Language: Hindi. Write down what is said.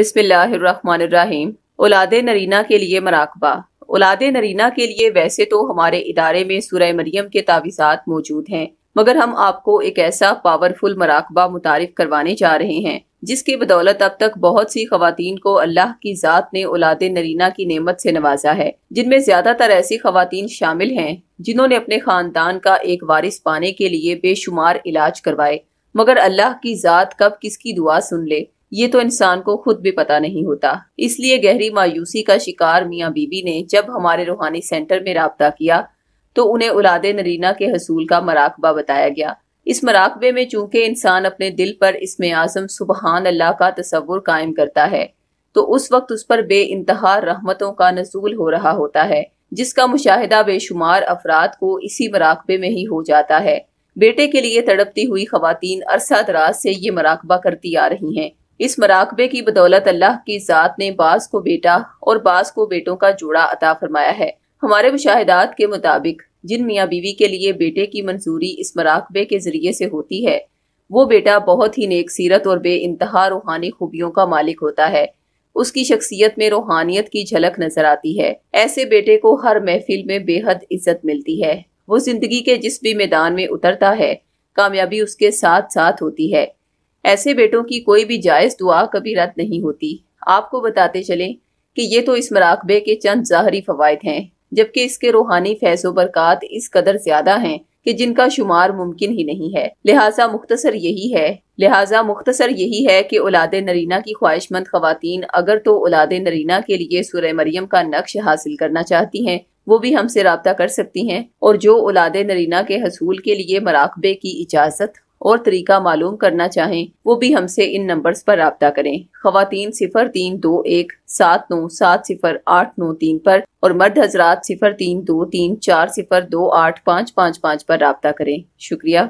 बिस्मिल्लाम औलाद नरीना के लिए मराकबा औलाद नरीना के लिए वैसे तो हमारे इदारे में सूर्य मरियम के तावीज़ात मौजूद हैं मगर हम आपको एक ऐसा पावरफुल मराकबा मुतारफ करवाने जा रहे हैं जिसकी बदौलत अब तक बहुत सी खातन को अल्लाह की ज़ात ने औलाद नरीना की नेमत से नवाजा है जिनमें ज़्यादातर ऐसी खातन शामिल हैं जिन्होंने अपने ख़ानदान का एक वारिस पाने के लिए बेशुमार इलाज करवाए मगर अल्लाह की ज़ात कब किसकी दुआ सुन ले ये तो इंसान को खुद भी पता नहीं होता इसलिए गहरी मायूसी का शिकार मियाँ बीबी ने जब हमारे रूहानी सेंटर में रबता किया तो उन्हें उलाद नरीना के हसूल का मराकबा बताया गया इस मराकबे में चूंकि इंसान अपने दिल पर इसमें आजम सुबहान अल्लाह का तस्वुर कायम करता है तो उस वक्त उस पर बे इंतहा रहमतों का नजूल हो रहा होता है जिसका मुशाहिदा बेशुमार अफराद को इसी मराकबे में ही हो जाता है बेटे के लिए तड़पती हुई खातन अरसा दराज से ये मराकबा करती आ रही हैं इस मराकबे की बदौलत अल्लाह की ज़ात ने बास को बेटा और बास को बेटों का जोड़ा अता फरमाया है हमारे मुशाहिदात के मुताबिक जिन मियाँ बीवी के लिए बेटे की मंजूरी इस मराकबे के जरिए से होती है वो बेटा बहुत ही नेक सीरत और बे इंतहा रूहानी खूबियों का मालिक होता है उसकी शख्सियत में रूहानियत की झलक नजर आती है ऐसे बेटे को हर महफिल में बेहद इज्जत मिलती है वो जिंदगी के जिस भी मैदान में उतरता है कामयाबी उसके साथ साथ होती है ऐसे बेटों की कोई भी जायज़ दुआ कभी रद्द नहीं होती आपको बताते चलें कि ये तो इस मराकबे के चंद ज़ाहरी फवायद हैं जबकि इसके रूहानी फैज़ो बरकत इस कदर ज़्यादा हैं कि जिनका शुमार मुमकिन ही नहीं है लिहाजा मुख्तसर यही है लिहाजा मुख्तसर यही है कि औलाद नरीना की ख्वाहिशमंद खातन अगर तो औलाद नरीना के लिए सुरह मरियम का नक्श हासिल करना चाहती हैं वो भी हमसे रबता कर सकती हैं और जो औलाद नरीना के हसूल के लिए मराकबे की इजाज़त और तरीका मालूम करना चाहें वो भी हमसे इन नंबर्स पर रब्ता करें खातन सिफर तीन दो एक सात नौ सात सिफर आठ नौ तीन पर और मर्द हजरात सिफर तीन दो तीन चार सिफर दो आठ पाँच पाँच पाँच पर रबता करें शुक्रिया